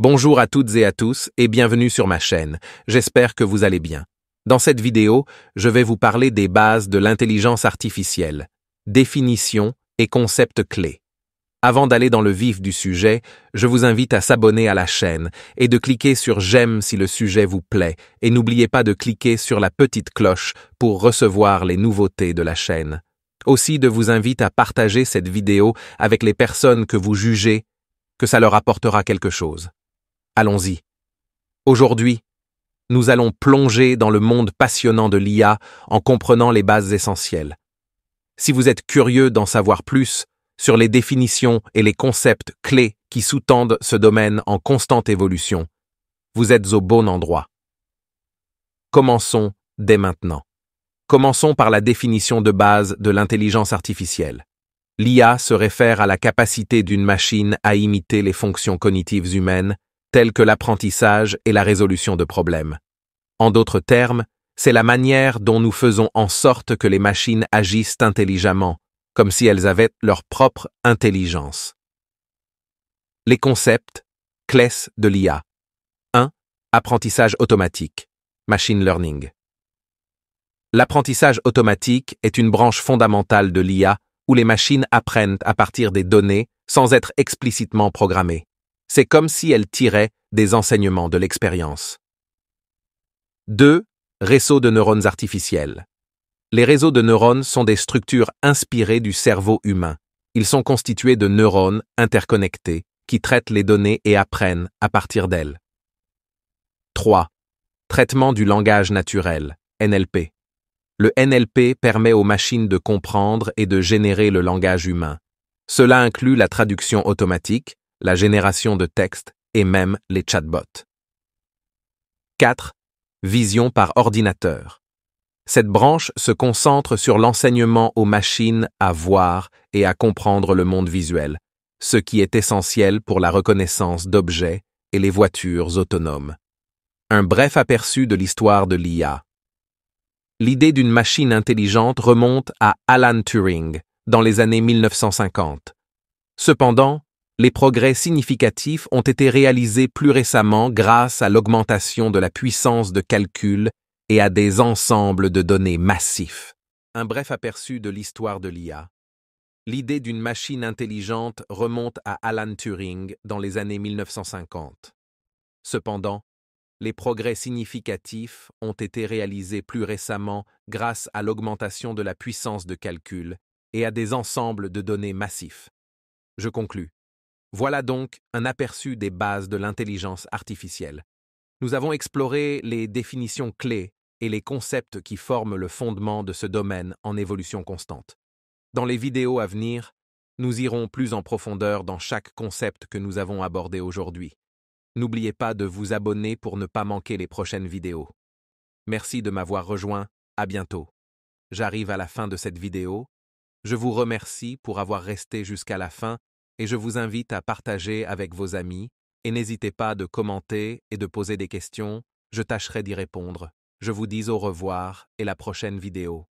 Bonjour à toutes et à tous et bienvenue sur ma chaîne. J'espère que vous allez bien. Dans cette vidéo, je vais vous parler des bases de l'intelligence artificielle, définition et concepts clés. Avant d'aller dans le vif du sujet, je vous invite à s'abonner à la chaîne et de cliquer sur J'aime si le sujet vous plaît et n'oubliez pas de cliquer sur la petite cloche pour recevoir les nouveautés de la chaîne. Aussi de vous invite à partager cette vidéo avec les personnes que vous jugez que ça leur apportera quelque chose. Allons-y. Aujourd'hui, nous allons plonger dans le monde passionnant de l'IA en comprenant les bases essentielles. Si vous êtes curieux d'en savoir plus sur les définitions et les concepts clés qui sous-tendent ce domaine en constante évolution, vous êtes au bon endroit. Commençons dès maintenant. Commençons par la définition de base de l'intelligence artificielle. L'IA se réfère à la capacité d'une machine à imiter les fonctions cognitives humaines tels que l'apprentissage et la résolution de problèmes. En d'autres termes, c'est la manière dont nous faisons en sorte que les machines agissent intelligemment, comme si elles avaient leur propre intelligence. Les concepts, clés de l'IA. 1. Apprentissage automatique. Machine learning. L'apprentissage automatique est une branche fondamentale de l'IA où les machines apprennent à partir des données sans être explicitement programmées. C'est comme si elle tirait des enseignements de l'expérience. 2. Réseaux de neurones artificiels. Les réseaux de neurones sont des structures inspirées du cerveau humain. Ils sont constitués de neurones interconnectés qui traitent les données et apprennent à partir d'elles. 3. Traitement du langage naturel, NLP. Le NLP permet aux machines de comprendre et de générer le langage humain. Cela inclut la traduction automatique, la génération de textes et même les chatbots. 4. Vision par ordinateur. Cette branche se concentre sur l'enseignement aux machines à voir et à comprendre le monde visuel, ce qui est essentiel pour la reconnaissance d'objets et les voitures autonomes. Un bref aperçu de l'histoire de l'IA. L'idée d'une machine intelligente remonte à Alan Turing dans les années 1950. Cependant, les progrès significatifs ont été réalisés plus récemment grâce à l'augmentation de la puissance de calcul et à des ensembles de données massifs. Un bref aperçu de l'histoire de l'IA. L'idée d'une machine intelligente remonte à Alan Turing dans les années 1950. Cependant, les progrès significatifs ont été réalisés plus récemment grâce à l'augmentation de la puissance de calcul et à des ensembles de données massifs. Je conclus. Voilà donc un aperçu des bases de l'intelligence artificielle. Nous avons exploré les définitions clés et les concepts qui forment le fondement de ce domaine en évolution constante. Dans les vidéos à venir, nous irons plus en profondeur dans chaque concept que nous avons abordé aujourd'hui. N'oubliez pas de vous abonner pour ne pas manquer les prochaines vidéos. Merci de m'avoir rejoint, à bientôt. J'arrive à la fin de cette vidéo. Je vous remercie pour avoir resté jusqu'à la fin et je vous invite à partager avec vos amis, et n'hésitez pas de commenter et de poser des questions, je tâcherai d'y répondre. Je vous dis au revoir et la prochaine vidéo.